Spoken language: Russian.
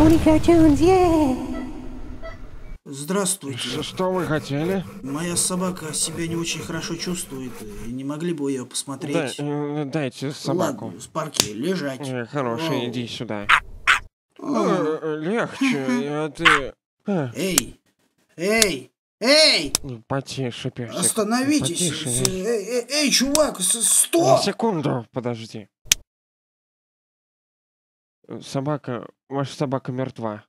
Only cartoons, Здравствуйте. Что, вы хотели? Моя собака себя не очень хорошо чувствует. Не могли бы ее посмотреть? Да, э, дайте собаку. Ладно, с парки лежать. Э, хороший, иди сюда. Э, э, легче, а ты... Э. Эй! Эй! Эй! Ну, потише, персик. Остановитесь! Потише. Эй, эй, эй, чувак, стоп! На секунду, подожди. Собака, ваша собака мертва.